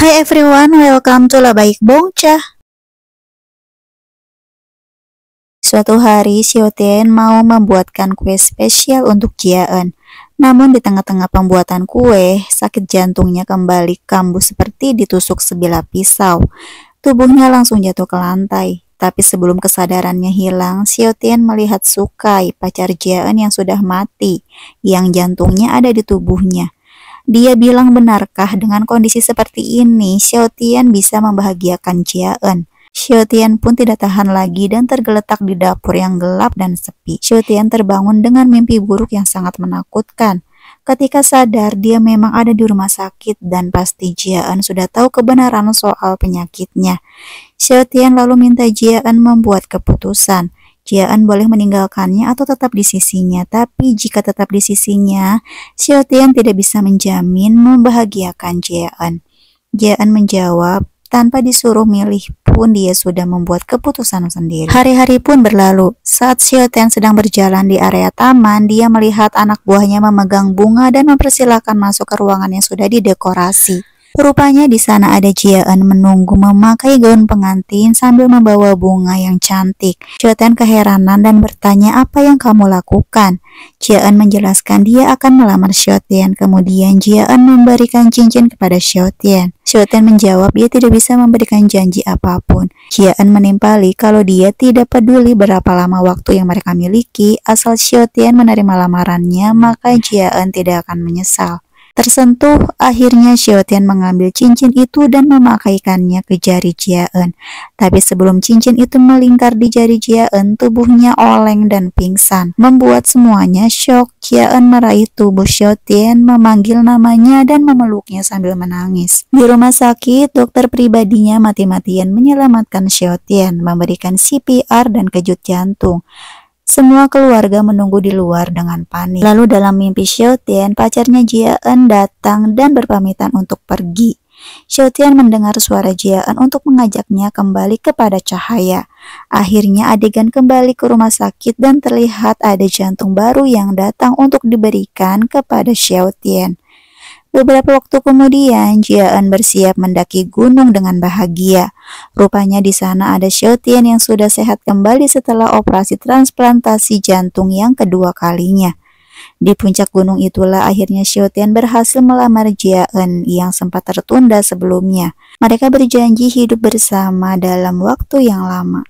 Hi everyone, welcome to La Baik Bongca. Suatu hari, Xiao Tian mau membuatkan kue spesial untuk Jiaen. Namun di tengah-tengah pembuatan kue, sakit jantungnya kembali kambuh seperti ditusuk sebilah pisau. Tubuhnya langsung jatuh ke lantai. Tapi sebelum kesadarannya hilang, Xiao Tian melihat Sukai, pacar Jiaen yang sudah mati, yang jantungnya ada di tubuhnya. Dia bilang benarkah dengan kondisi seperti ini Xiao Tian bisa membahagiakan Jia En? Xiao Tian pun tidak tahan lagi dan tergeletak di dapur yang gelap dan sepi. Xiao Tian terbangun dengan mimpi buruk yang sangat menakutkan. Ketika sadar, dia memang ada di rumah sakit dan pasti En sudah tahu kebenaran soal penyakitnya. Xiao Tian lalu minta En membuat keputusan. Jiaan boleh meninggalkannya atau tetap di sisinya, tapi jika tetap di sisinya, Xiao tidak bisa menjamin membahagiakan Jiaan. Jiaan menjawab, tanpa disuruh milih pun dia sudah membuat keputusan sendiri. Hari-hari pun berlalu. Saat Xiaotian sedang berjalan di area taman, dia melihat anak buahnya memegang bunga dan mempersilahkan masuk ke ruangan yang sudah didekorasi. Rupanya di sana ada Jiaan menunggu memakai gaun pengantin sambil membawa bunga yang cantik. Jiaan keheranan dan bertanya apa yang kamu lakukan. Jiaan menjelaskan dia akan melamar Xiaotian. Kemudian Jiaan memberikan cincin kepada Xiaotian. Xiaotian menjawab dia tidak bisa memberikan janji apapun. Jiaan menimpali kalau dia tidak peduli berapa lama waktu yang mereka miliki, asal Xiaotian menerima lamarannya, maka Jiaan tidak akan menyesal. Tersentuh, akhirnya Xiaotian mengambil cincin itu dan memakaikannya ke jari Jiaen. Tapi sebelum cincin itu melingkar di jari Jiaen, tubuhnya oleng dan pingsan. Membuat semuanya shock, Jiaen meraih tubuh Xiaotian, memanggil namanya dan memeluknya sambil menangis. Di rumah sakit, dokter pribadinya mati-matian menyelamatkan Xiaotian, memberikan CPR dan kejut jantung. Semua keluarga menunggu di luar dengan panik. Lalu dalam mimpi Xiaotian, pacarnya Jiaen datang dan berpamitan untuk pergi. Xiaotian mendengar suara Jiaen untuk mengajaknya kembali kepada cahaya. Akhirnya adegan kembali ke rumah sakit dan terlihat ada jantung baru yang datang untuk diberikan kepada Xiaotian. Beberapa waktu kemudian, Jiaen bersiap mendaki gunung dengan bahagia. Rupanya di sana ada Xiaotian yang sudah sehat kembali setelah operasi transplantasi jantung yang kedua kalinya. Di puncak gunung itulah akhirnya Xiaotian berhasil melamar Jiaen yang sempat tertunda sebelumnya. Mereka berjanji hidup bersama dalam waktu yang lama.